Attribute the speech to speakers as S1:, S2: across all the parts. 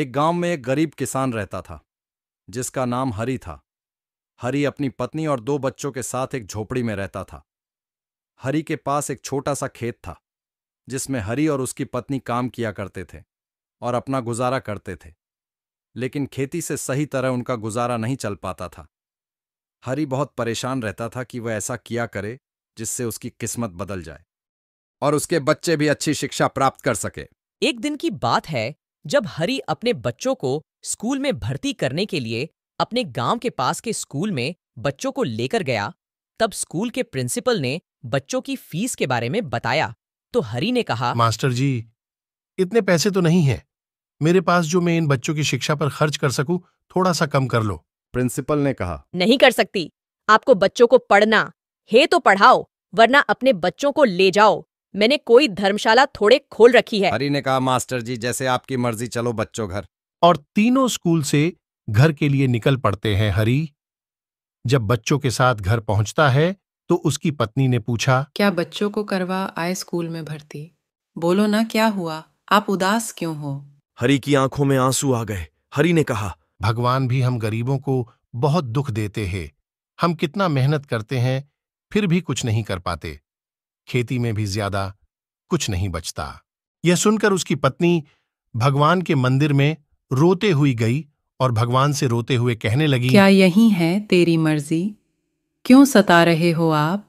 S1: एक गांव में एक गरीब किसान रहता था जिसका नाम हरी था हरी अपनी पत्नी और दो बच्चों के साथ एक झोपड़ी में रहता था हरी के पास एक छोटा सा खेत था जिसमें हरी और उसकी पत्नी काम किया करते थे और अपना गुजारा करते थे लेकिन खेती से सही तरह उनका गुजारा नहीं चल पाता था हरी बहुत परेशान रहता था कि वह ऐसा किया करे जिससे उसकी किस्मत बदल जाए और उसके बच्चे भी अच्छी शिक्षा प्राप्त कर सके एक दिन की बात है जब हरि अपने बच्चों को स्कूल में भर्ती करने के लिए अपने गांव के पास के स्कूल में बच्चों को लेकर गया तब स्कूल के प्रिंसिपल ने बच्चों की फीस के बारे में बताया तो हरि ने कहा मास्टर
S2: जी इतने पैसे तो नहीं है मेरे पास जो मैं इन बच्चों की शिक्षा पर खर्च कर सकूं थोड़ा सा कम कर लो प्रिंसिपल ने कहा
S1: नहीं कर सकती आपको बच्चों को पढ़ना है तो पढ़ाओ वरना अपने बच्चों को ले जाओ मैंने कोई धर्मशाला थोड़े खोल रखी है हरी ने कहा मास्टर जी जैसे आपकी मर्जी चलो बच्चों
S2: घर और तीनों स्कूल से घर के लिए निकल पड़ते हैं हरी जब बच्चों के साथ घर पहुंचता है तो उसकी पत्नी ने पूछा
S3: क्या बच्चों को करवा आए स्कूल में भर्ती बोलो ना क्या हुआ आप उदास क्यों हो
S2: हरी की आंखों में आंसू आ गए हरी ने कहा भगवान भी हम गरीबों को बहुत दुख देते हैं हम कितना मेहनत करते हैं फिर भी कुछ नहीं कर पाते खेती में भी ज्यादा कुछ नहीं बचता यह सुनकर उसकी पत्नी भगवान के मंदिर में रोते हुई गई और भगवान से रोते हुए कहने लगी क्या
S3: यही है तेरी मर्जी क्यों सता रहे हो आप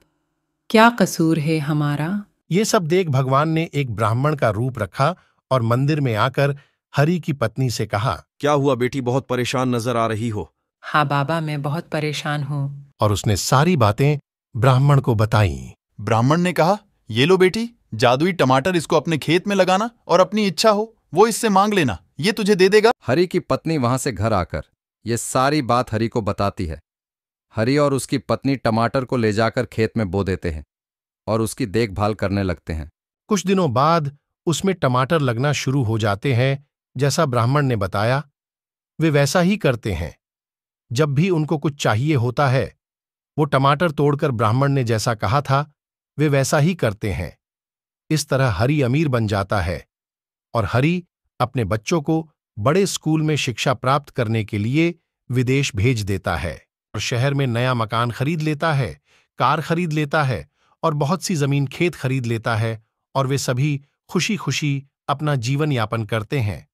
S3: क्या कसूर है हमारा ये
S2: सब देख भगवान ने एक ब्राह्मण का रूप रखा और मंदिर में आकर हरि की पत्नी से कहा क्या
S1: हुआ बेटी बहुत परेशान नजर आ रही हो
S3: हाँ बाबा मैं बहुत परेशान हूँ
S2: और उसने सारी बातें ब्राह्मण को बताई ब्राह्मण ने कहा ये लो बेटी जादुई टमाटर इसको अपने खेत में लगाना और अपनी इच्छा हो वो इससे मांग लेना ये तुझे
S1: दे देगा हरि की पत्नी वहां से घर आकर ये सारी बात हरि को बताती है हरि और उसकी पत्नी टमाटर को ले जाकर खेत में बो देते हैं और उसकी देखभाल करने लगते
S3: हैं
S2: कुछ दिनों बाद उसमें टमाटर लगना शुरू हो जाते हैं जैसा ब्राह्मण ने बताया वे वैसा ही करते हैं जब भी उनको कुछ चाहिए होता है वो टमाटर तोड़कर ब्राह्मण ने जैसा कहा था वे वैसा ही करते हैं इस तरह हरि अमीर बन जाता है और हरि अपने बच्चों को बड़े स्कूल में शिक्षा प्राप्त करने के लिए विदेश भेज देता है और शहर में नया मकान खरीद लेता है कार खरीद लेता है और बहुत सी जमीन खेत खरीद लेता है और वे सभी खुशी खुशी अपना जीवन यापन करते हैं